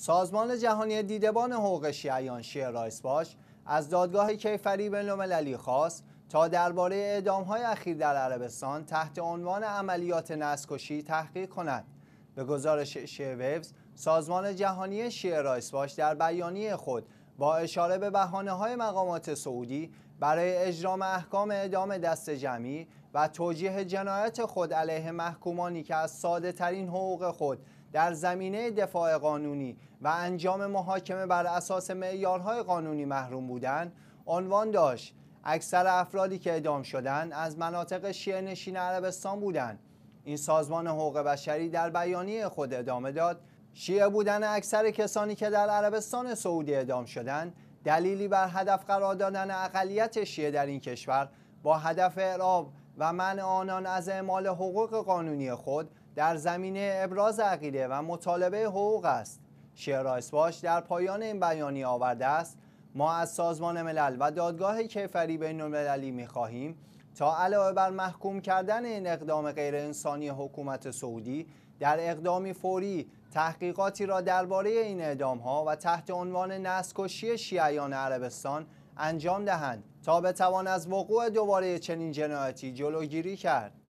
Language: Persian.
سازمان جهانی دیدبان حقوق شیعیان رایس باش از دادگاه کیفری بینالمللی خواست تا درباره های اخیر در عربستان تحت عنوان عملیات نسکشی تحقیق کند به گزارش شیع سازمان جهانی رایس باش در بیانیه خود با اشاره به بحانه های مقامات سعودی برای اجرام احکام اعدام دست جمعی و توجیه جنایت خود علیه محکومانی که از ساده ترین حقوق خود در زمینه دفاع قانونی و انجام محاکمه بر اساس معیارهای قانونی محروم بودند عنوان داشت اکثر افرادی که اعدام شدند از مناطق شیعه عربستان بودند این سازمان حقوق بشری در بیانیه خود ادامه داد شیعه بودن اکثر کسانی که در عربستان سعودی اعدام شدند دلیلی بر هدف قرار دادن اقلیت شیعه در این کشور با هدف اعراب و منع آنان از اعمال حقوق قانونی خود در زمینه ابراز عقیده و مطالبه حقوق است شیعه رایسباش در پایان این بیانیه آورده است ما از سازمان ملل و دادگاه کیفری بین المللی میخواهیم تا علاوه بر محکوم کردن این اقدام غیر انسانی حکومت سعودی در اقدامی فوری تحقیقاتی را درباره این اعدام ها و تحت عنوان نسکشی شیعیان عربستان انجام دهند تا بتوان از وقوع دوباره چنین جنایتی جلوگیری کرد